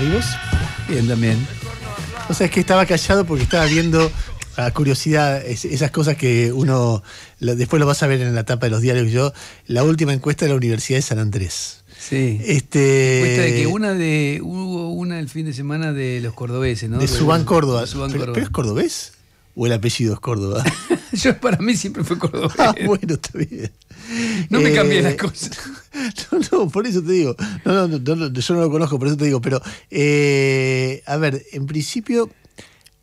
¿y Bien, también. O sea, es que estaba callado porque estaba viendo a curiosidad esas cosas que uno después lo vas a ver en la etapa de los diarios. Yo, la última encuesta de la Universidad de San Andrés. Sí. Este, de que una de hubo una el fin de semana de los cordobeses, ¿no? De Subán Córdoba. es cordobés? ¿O el apellido es Córdoba? Yo para mí siempre fue Córdoba Ah, bueno, está bien. No me eh, cambié las cosas. No, no, por eso te digo. No, no, yo no lo conozco, por eso te digo. Pero, eh, a ver, en principio,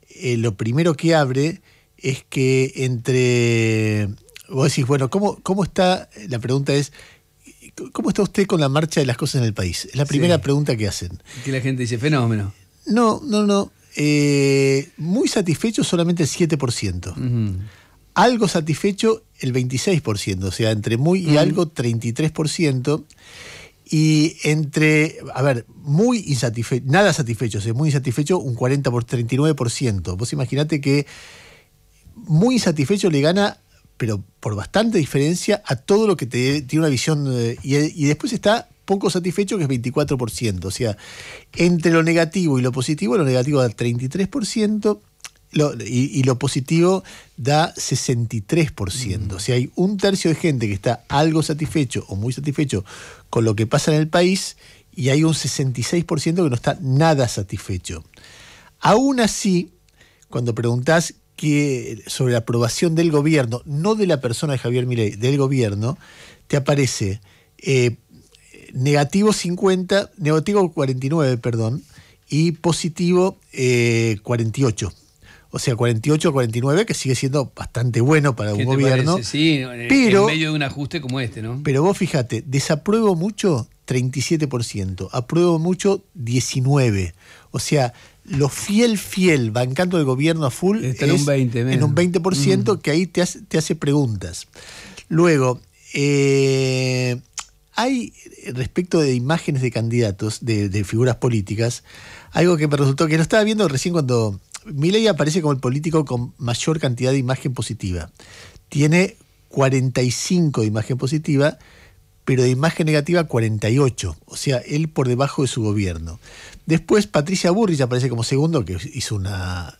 eh, lo primero que abre es que entre. Vos decís, bueno, ¿cómo, cómo está? La pregunta es. ¿Cómo está usted con la marcha de las cosas en el país? Es la primera pregunta que hacen. Que la gente dice, fenómeno. No, no, no. Eh, muy satisfecho solamente el 7% algo satisfecho el 26%, o sea, entre muy y algo 33%, y entre, a ver, muy insatisfecho, nada satisfecho, o sea, muy insatisfecho un 40 por 39%. Vos imaginate que muy insatisfecho le gana pero por bastante diferencia a todo lo que te, tiene una visión. Eh, y, y, después está poco satisfecho, que es 24%. O sea, entre lo negativo y lo positivo, lo negativo da 33% y, lo positivo da 63%. O sea, hay un tercio de gente que está algo satisfecho o muy satisfecho con lo que pasa en el país y hay un 66% que no está nada satisfecho. Aún así, cuando preguntás sobre la aprobación del gobierno, no de la persona de Javier Milei, del gobierno, te aparece eh, negativo 50, negativo 49, perdón, y positivo 48. Eh, o sea, 48 o 49, que sigue siendo bastante bueno para un gobierno. Sí, pero, en medio de un ajuste como este, ¿no? Pero vos fíjate, desapruebo mucho 37%, apruebo mucho 19%. O sea, lo fiel, fiel, bancando el gobierno a full, Está en un 20%, en un 20% que ahí te hace, te hace preguntas. Luego, eh, hay respecto de imágenes de candidatos, de, de, figuras políticas, algo que me resultó que no estaba viendo recién cuando Milei aparece como el político con mayor cantidad de imagen positiva. Tiene 45 de imagen positiva, pero de imagen negativa 48, o sea, él por debajo de su gobierno. Después Patricia burris aparece como segundo, que hizo una,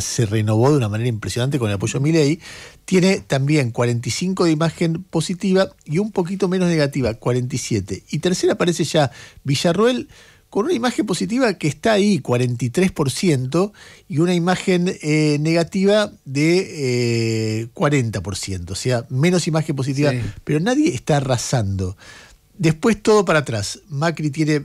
se renovó de una manera impresionante con el apoyo de Milei, tiene también 45 de imagen positiva y un poquito menos negativa, 47. Y tercera aparece ya Villarruel con una imagen positiva que está ahí, 43%, y una imagen eh, negativa de 40%, eh, o sea, menos imagen positiva, pero nadie está arrasando. Después todo para atrás. Macri tiene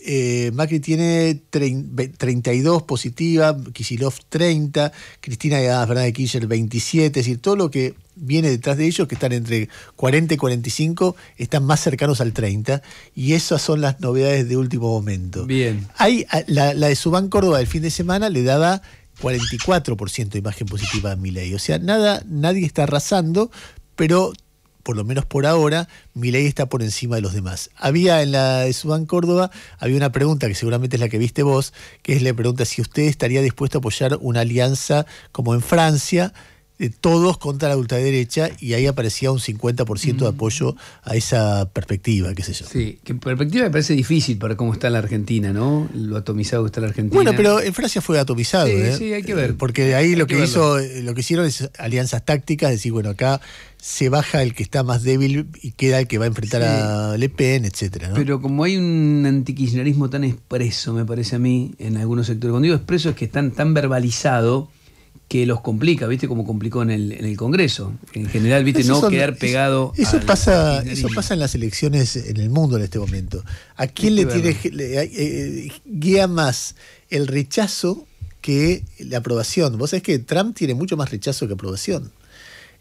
eh, Macri tiene 32 positivas, Kisilov 30, Cristina y de Kirchner 27, es decir, todo lo que viene detrás de ellos, que están entre 40 y 45, están más cercanos al 30, y esas son las novedades de último momento. Bien. Hay, la, de Subán Córdoba el fin de semana le daba 44% de imagen positiva a Milei, o sea, nada, nadie está arrasando, pero por lo menos por ahora, mi ley está por encima de los demás. Había en la de Sudán Córdoba, había una pregunta que seguramente es la que viste vos, que es la pregunta si usted estaría dispuesto a apoyar una alianza como en Francia, todos contra la ultraderecha y ahí aparecía un 50% de mm. apoyo a esa perspectiva, qué sé yo. Sí, que perspectiva me parece difícil para cómo está la Argentina, ¿no? Lo atomizado que está la Argentina. Bueno, pero en Francia fue atomizado, ¿eh? Sí, hay que ver. Porque ahí lo que, hizo, eh, lo que hicieron es alianzas tácticas, decir, bueno, acá se baja el que está más débil y queda el que va a enfrentar al a Le Pen, etcétera. ¿no? Pero como hay un antikirchnerismo tan expreso, me parece a mí, en algunos sectores, cuando digo expreso es que están tan verbalizado que los complica, ¿viste? Como complicó en el, Congreso. En general, ¿viste? no quedar pegado. Eso, pasa, eso pasa en las elecciones en el mundo en este momento. ¿A quién le tiene eh, eh, guía más el rechazo que la aprobación? Vos sabés que Trump tiene mucho más rechazo que aprobación.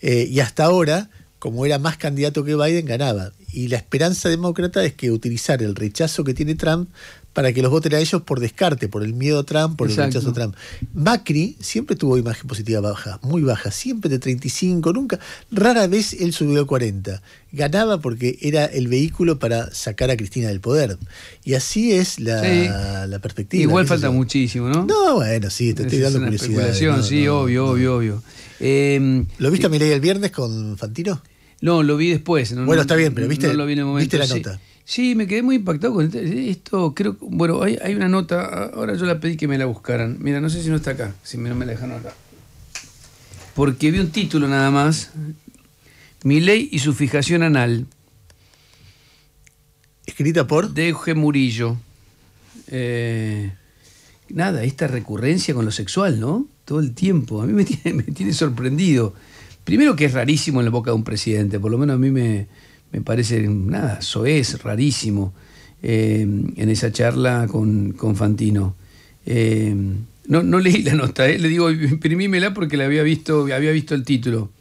Eh, y hasta ahora como era más candidato que Biden, ganaba. Y la esperanza demócrata es que utilizar el rechazo que tiene Trump para que los voten a ellos por descarte, por el miedo a Trump, por el rechazo a Trump. Macri siempre tuvo imagen positiva baja, muy baja, siempre de 35, nunca, rara vez él subió a 40. Ganaba porque era el vehículo para sacar a Cristina del poder. Y así es la, perspectiva. Igual falta muchísimo, ¿no? No, bueno, sí, te estoy dando curiosidad. sí, obvio, obvio, obvio. Em, ¿Lo viste a ley el viernes con Fantino? No, lo vi después. bueno, está bien, pero viste, lo vi en momento, ¿viste la nota. Sí. me quedé muy impactado con esto. Creo, bueno, hay, una nota. Ahora yo la pedí que me la buscaran. Mira, no sé si no está acá, si no me la dejaron acá. Porque vi un título nada más. Mi ley y su fijación anal. Escrita por. De Murillo. Eh, nada, esta recurrencia con lo sexual, ¿no? todo el tiempo. A mí me tiene, sorprendido. Primero que es rarísimo en la boca de un presidente, por lo menos a mí me, parece nada, eso es rarísimo, eh, en esa charla con, Fantino. Eh, no, no, leí la nota, eh, le digo, imprimímela porque la había visto, había visto el título.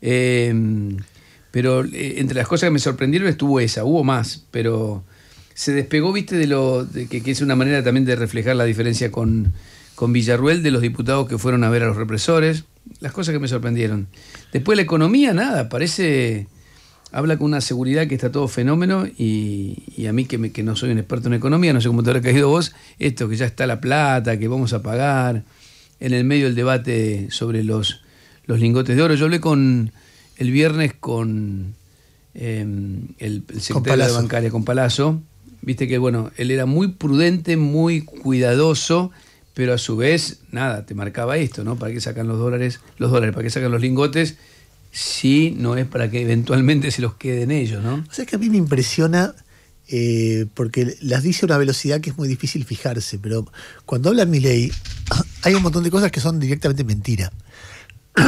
pero entre las cosas que me sorprendieron estuvo esa, hubo más, pero se despegó, viste, de lo que es una manera también de reflejar la diferencia con, con Villarruel de los diputados que fueron a ver a los represores, las cosas que me sorprendieron. Después la economía, nada, parece, habla con una seguridad que está todo fenómeno y, a mí que, me, que, no soy un experto en economía, no sé cómo te habrá caído vos, esto que ya está la plata, que vamos a pagar, en el medio del debate sobre los, lingotes de oro. Yo hablé con el viernes con em, el, secretario de de bancaria, con Palazzo, viste que bueno, él era muy prudente, muy cuidadoso pero a su vez, nada, te marcaba esto, ¿no? ¿Para que sacan los dólares, los dólares, para que sacan los lingotes? Si no es para que eventualmente se los queden ellos, ¿no? O sea, es que a mí me impresiona, eh, porque las dice a una velocidad que es muy difícil fijarse, pero cuando habla mi ley hay un montón de cosas que son directamente mentira.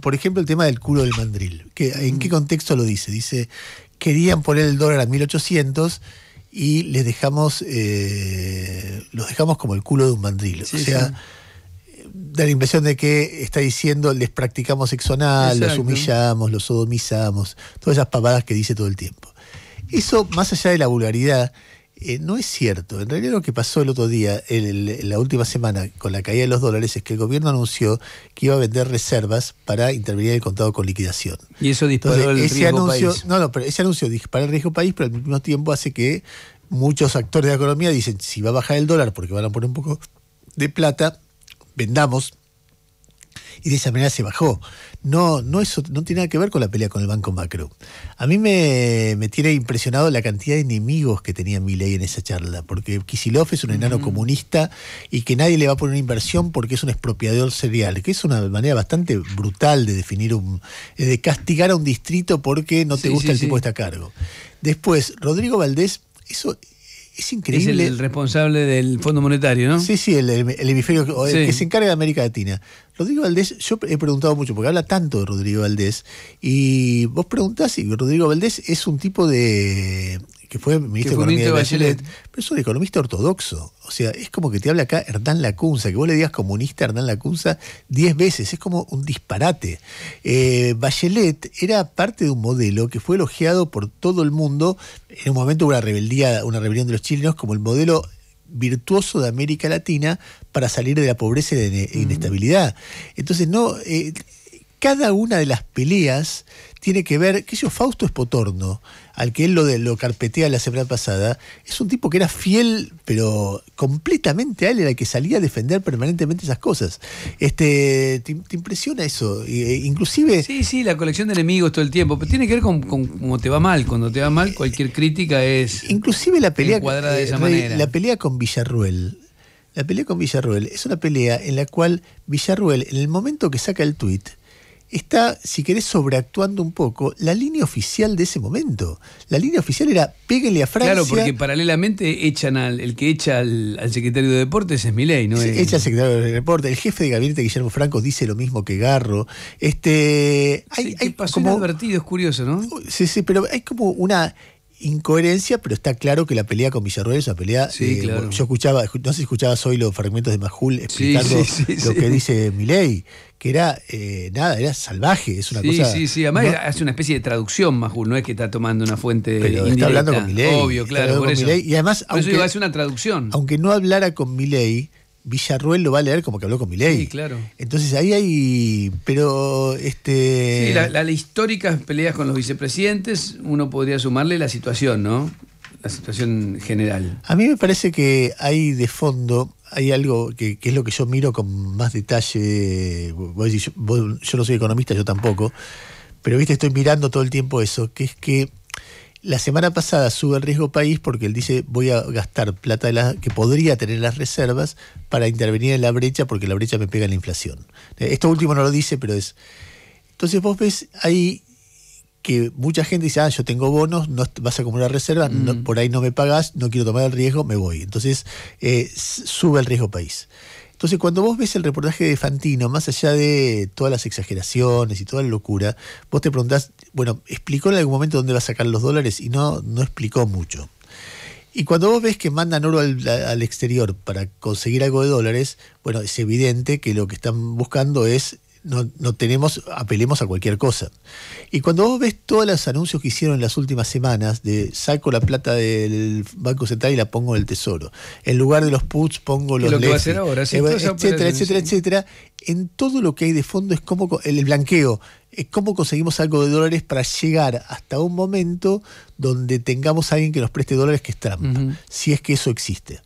Por ejemplo, el tema del culo del mandril. ¿En qué contexto lo dice? Dice, querían poner el dólar a 1800 y les dejamos, eh, los dejamos como el culo de un mandrilo. o sea, da la impresión de que está diciendo, les practicamos sexo los humillamos, los sodomizamos, todas esas papadas que dice todo el tiempo. Eso, más allá de la vulgaridad, eh, no es cierto. En realidad lo que pasó el otro día, en la última semana, con la caída de los dólares, es que el gobierno anunció que iba a vender reservas para intervenir el contado con liquidación. Y eso disparó el ese riesgo anuncio, país. No, no, pero ese anuncio dispara el riesgo país, pero al mismo tiempo hace que muchos actores de la economía dicen, si va a bajar el dólar porque van a poner un poco de plata, vendamos. Y de esa manera se bajó. No, no, eso no tiene nada que ver con la pelea con el Banco Macro. A mí me, tiene impresionado la cantidad de enemigos que tenía ley en esa charla, porque Kisilov es un enano comunista y que nadie le va a poner una inversión porque es un expropiador serial, que es una manera bastante brutal de definir un. de castigar a un distrito porque no te gusta el tipo que está a cargo. Después, Rodrigo Valdés, eso es increíble. Es el responsable del Fondo Monetario, ¿no? Sí, sí, el, hemisferio que se encarga de América Latina. Rodrigo Valdés, yo he preguntado mucho, porque habla tanto de Rodrigo Valdés, y vos preguntás si Rodrigo Valdés es un tipo de que fue ministro de Economía de Bachelet, pero es un economista ortodoxo. O sea, es como que te habla acá Hernán Lacunza, que vos le digas comunista a Hernán Lacunza diez veces, es como un disparate. Eh, Bachelet era parte de un modelo que fue elogiado por todo el mundo, en un momento de una rebeldía, una rebelión de los chilenos, como el modelo virtuoso de América Latina para salir de la pobreza y de mm. inestabilidad. Entonces, no, eh, cada una de las peleas tiene que ver, que yo, Fausto Espotorno, al que él lo, de, lo carpetea la semana pasada, es un tipo que era fiel, pero completamente a él, era el que salía a defender permanentemente esas cosas. Este, te, impresiona eso, e inclusive... Sí, sí, la colección de enemigos todo el tiempo, pero tiene que ver con, cómo te va mal, cuando te va mal eh, cualquier crítica es... Inclusive la pelea, de eh, esa manera. la pelea con Villarruel. La pelea con Villarruel es una pelea en la cual Villarruel, en el momento que saca el tuit, está, si querés, sobreactuando un poco la línea oficial de ese momento. La línea oficial era péguenle a Francia. Claro, porque paralelamente echan al, el que echa al, secretario de Deportes es Milei, ¿no? echa al secretario de Deportes. El jefe de gabinete, Guillermo Franco, dice lo mismo que Garro. Este, hay, sí, hay pasó como, es curioso, ¿no? Sí, sí, pero hay como una incoherencia, pero está claro que la pelea con Villarroel es pelea. Eh, yo escuchaba, no sé si escuchabas hoy los fragmentos de Majul explicando lo que dice Milei, que era eh, nada, era salvaje, es una cosa. Sí, sí, además hace una especie de traducción Majul, no es que está tomando una fuente. Pero está hablando con Milei. Obvio, claro, y además, aunque, hace una traducción. Aunque no hablara con Milei Villarruel lo va a leer como que habló con Milei. Sí, claro. Entonces ahí hay. Pero este. Sí, las la, la históricas peleas con los vicepresidentes, uno podría sumarle la situación, ¿no? La situación general. A mí me parece que hay de fondo, hay algo que, es lo que yo miro con más detalle. Vos decís, yo, yo no soy economista, yo tampoco. Pero viste, estoy mirando todo el tiempo eso, que es que la semana pasada sube el riesgo país porque él dice voy a gastar plata la, que podría tener las reservas para intervenir en la brecha porque la brecha me pega en la inflación. Esto último no lo dice, pero es... Entonces vos ves ahí que mucha gente dice, ah, yo tengo bonos, no vas a acumular reservas, mm. por ahí no me pagas, no quiero tomar el riesgo, me voy. Entonces eh, sube el riesgo país. Entonces, cuando vos ves el reportaje de Fantino, más allá de todas las exageraciones y toda la locura, vos te preguntás, bueno, explicó en algún momento dónde va a sacar los dólares y no, no explicó mucho. Y cuando vos ves que mandan oro al, al, exterior para conseguir algo de dólares, bueno, es evidente que lo que están buscando es no, no, tenemos, apelemos a cualquier cosa. Y cuando vos ves todos los anuncios que hicieron en las últimas semanas, de saco la plata del Banco Central y la pongo en el Tesoro, en lugar de los puts pongo los lo que va a hacer ahora, eh, etcétera, etcétera, etcétera, en todo lo que hay de fondo es como el blanqueo, es cómo conseguimos algo de dólares para llegar hasta un momento donde tengamos a alguien que nos preste dólares que es trampa, si es que eso existe.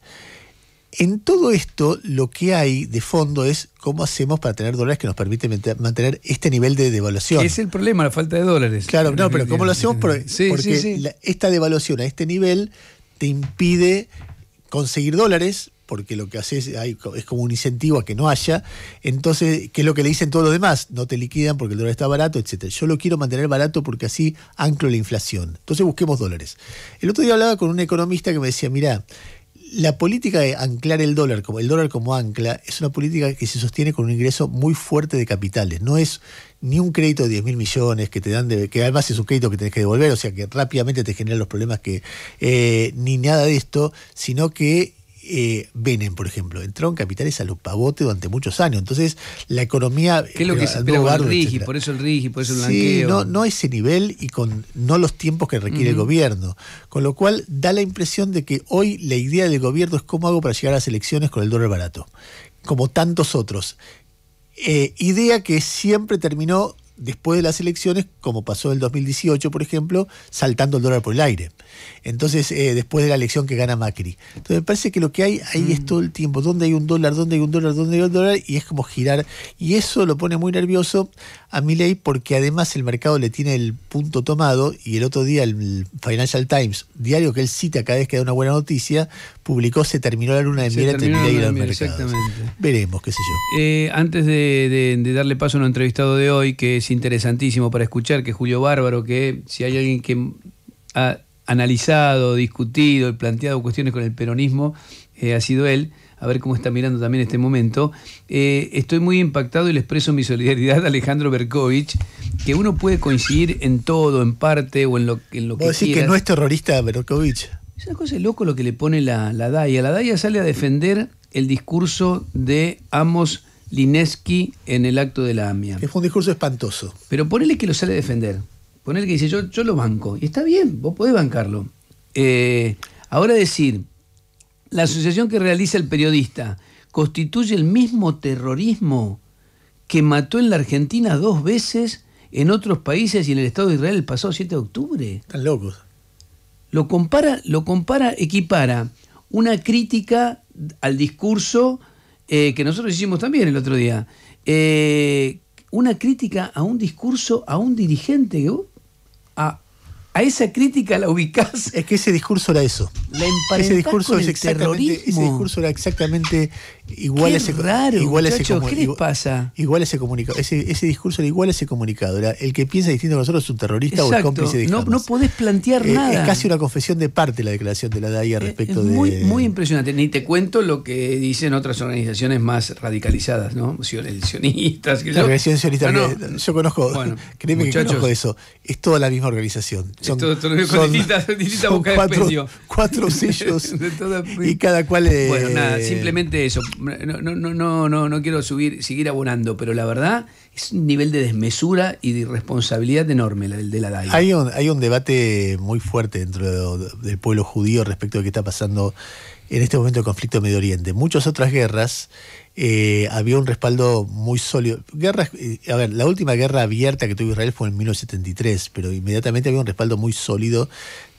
En todo esto, lo que hay de fondo es cómo hacemos para tener dólares que nos permiten mantener este nivel de devaluación. Es el problema, la falta de dólares. Claro, no, pero ¿cómo lo hacemos? Porque, esta devaluación a este nivel te impide conseguir dólares, porque lo que haces es como un incentivo a que no haya. Entonces, ¿qué es lo que le dicen todos los demás? No te liquidan porque el dólar está barato, etc. Yo lo quiero mantener barato porque así anclo la inflación. Entonces busquemos dólares. El otro día hablaba con un economista que me decía, mira, la política de anclar el dólar, como el dólar como ancla, es una política que se sostiene con un ingreso muy fuerte de capitales. No es ni un crédito de 10 mil millones que te dan, de, que además es un crédito que tenés que devolver, o sea que rápidamente te generan los problemas que, eh, ni nada de esto, sino que eh, por ejemplo, entró en capitales a los pavotes durante muchos años. Entonces, la economía. ¿Qué es lo que se el RIGI, Por eso el RIGI, por eso el sí, No, ese nivel y con no los tiempos que requiere el gobierno. Con lo cual, da la impresión de que hoy la idea del gobierno es cómo hago para llegar a las elecciones con el dólar barato. Como tantos otros. Eh, idea que siempre terminó después de las elecciones, como pasó en el 2018, por ejemplo, saltando el dólar por el aire. Entonces, eh, después de la elección que gana Macri. Entonces, me parece que lo que hay ahí es mm. todo el tiempo, dónde hay un dólar, dónde hay un dólar, dónde hay un dólar, y es como girar. Y eso lo pone muy nervioso a Milley porque además el mercado le tiene el punto tomado y el otro día el Financial Times, diario que él cita cada vez que da una buena noticia, publicó se terminó la luna de miel entre Milley y los Veremos, qué sé yo. Eh, antes de darle paso a un entrevistado de hoy, que es es interesantísimo para escuchar, que Julio Bárbaro, que si hay alguien que ha analizado, discutido planteado cuestiones con el peronismo, eh, ha sido él, a ver cómo está mirando también este momento. Eh, estoy muy impactado y le expreso mi solidaridad a Alejandro Berkovich, que uno puede coincidir en todo, en parte o en lo, en lo que decir que no es terrorista Berkovich. Es una cosa loco lo que le pone la, la DAIA. La DAIA sale a defender el discurso de Amos Lineski en el acto de la AMIA. es un discurso espantoso. Pero ponele que lo sale a defender. Ponele que dice, yo, yo lo banco. Y está bien, vos podés bancarlo. Eh, ahora decir, la asociación que realiza el periodista constituye el mismo terrorismo que mató en la Argentina dos veces, en otros países y en el Estado de Israel el pasado 7 de octubre. Están locos. Lo compara, lo compara, equipara una crítica al discurso eh, que nosotros hicimos también el otro día, eh, una crítica a un discurso, a un dirigente ¿eh? a, esa crítica la ubicás. Es que ese discurso era eso. La ese discurso, ese discurso era exactamente Igual ese, igual ¿qué les pasa? Igual ese comunicado, ese, discurso de igual ese comunicado. el que piensa distinto a nosotros es un terrorista o el cómplice de No, podés plantear eh, nada. Es casi una confesión de parte la declaración de la DAIA eh, respecto muy, de. Muy impresionante. Ni te cuento lo que dicen otras organizaciones más radicalizadas, ¿no? sionistas. la organización yo conozco, créeme eso. Es toda la misma organización. Son, cuatro, sellos y cada cual. es. bueno, nada, eh, simplemente eso no, no, no, no, no quiero subir, seguir abonando, pero la verdad es un nivel de desmesura y de irresponsabilidad enorme el de la DAI. Hay un, debate muy fuerte dentro del pueblo judío respecto a qué está pasando en este momento de conflicto en Medio Oriente. Muchas otras guerras eh, había un respaldo muy sólido. Eh, a ver, la última guerra abierta que tuvo Israel fue en 1973, pero inmediatamente había un respaldo muy sólido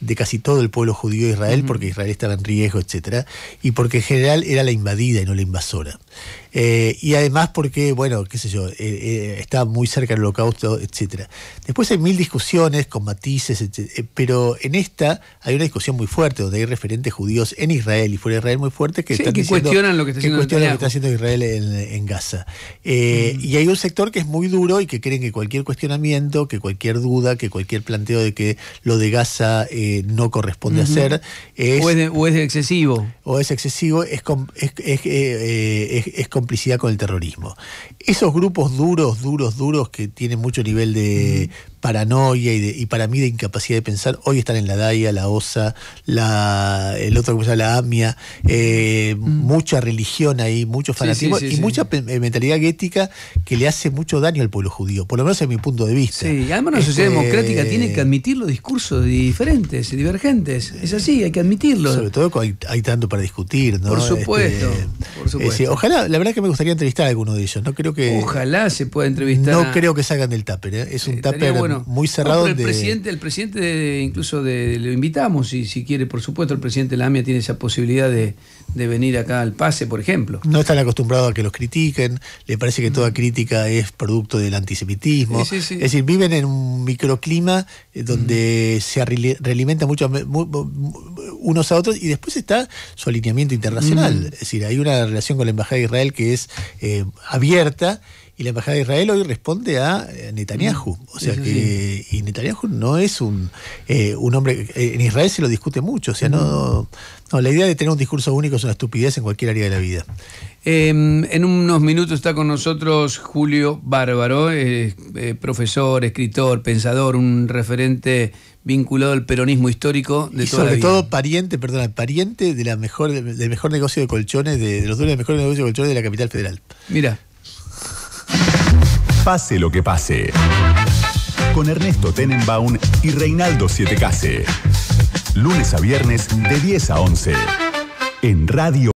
de casi todo el pueblo judío de Israel, porque Israel estaba en riesgo, etcétera, y porque en general era la invadida y no la invasora. Eh, y además porque, bueno, qué sé yo, estaba muy cerca del holocausto, etcétera. Después hay mil discusiones con matices, pero en esta hay una discusión muy fuerte, donde hay referentes judíos en Israel y fuera de Israel muy fuerte que, están cuestionan lo que está haciendo Israel en, Gaza. Eh, mm. Y hay un sector que es muy duro y que creen que cualquier cuestionamiento, que cualquier duda, que cualquier planteo de que lo de Gaza eh, no corresponde hacer. Es, o, es excesivo. O es excesivo, eh, es, es, complicidad con el terrorismo. Esos grupos duros, duros, duros que tienen mucho nivel de. Mm. paranoia y, para mí de incapacidad de pensar. Hoy están en la DAIA, la OSA, la, el otro que se llama la AMIA, mm. mucha religión ahí, muchos fanatismo y mucha eh, mentalidad guética que le hace mucho daño al pueblo judío, por lo menos en mi punto de vista. Sí, además una este, sociedad democrática tiene que admitir los discursos diferentes, y divergentes. Es así, hay que admitirlo. Sobre todo hay, tanto para discutir, ¿no? Por este, eh, supuesto. ojalá, la verdad que me gustaría entrevistar a alguno de ellos. No creo que. Ojalá se pueda entrevistar. No creo que salgan del tupper, ¿eh? es un tupper muy cerrado. el, presidente, el presidente, incluso lo invitamos, y si quiere, por supuesto, el presidente Lamia tiene esa posibilidad de, venir acá al pase, por ejemplo. No está la costumbre a que los critiquen, le parece que toda crítica es producto del antisemitismo. Es decir, viven en un microclima eh, donde se realimenta mucho, unos a otros y después está su alineamiento internacional. Es decir, hay una relación con la Embajada de Israel que es eh, abierta y la Embajada de Israel hoy responde a eh, Netanyahu. O sea que y Netanyahu no es un, eh, hombre, eh, en Israel se lo discute mucho, o sea, no, no, la idea de tener un discurso único es una estupidez en cualquier área de la vida. Em, en unos minutos está con nosotros Julio Bárbaro, profesor, escritor, pensador, un referente vinculado al peronismo histórico de toda sobre todo pariente, perdón, pariente de la mejor, del mejor negocio de colchones, de, los dueños del mejor negocio de colchones de la capital federal. Mira. Pase lo que pase. Con Ernesto Tenenbaum y Reinaldo Siete Case. Lunes a viernes de 10 a 11. En Radio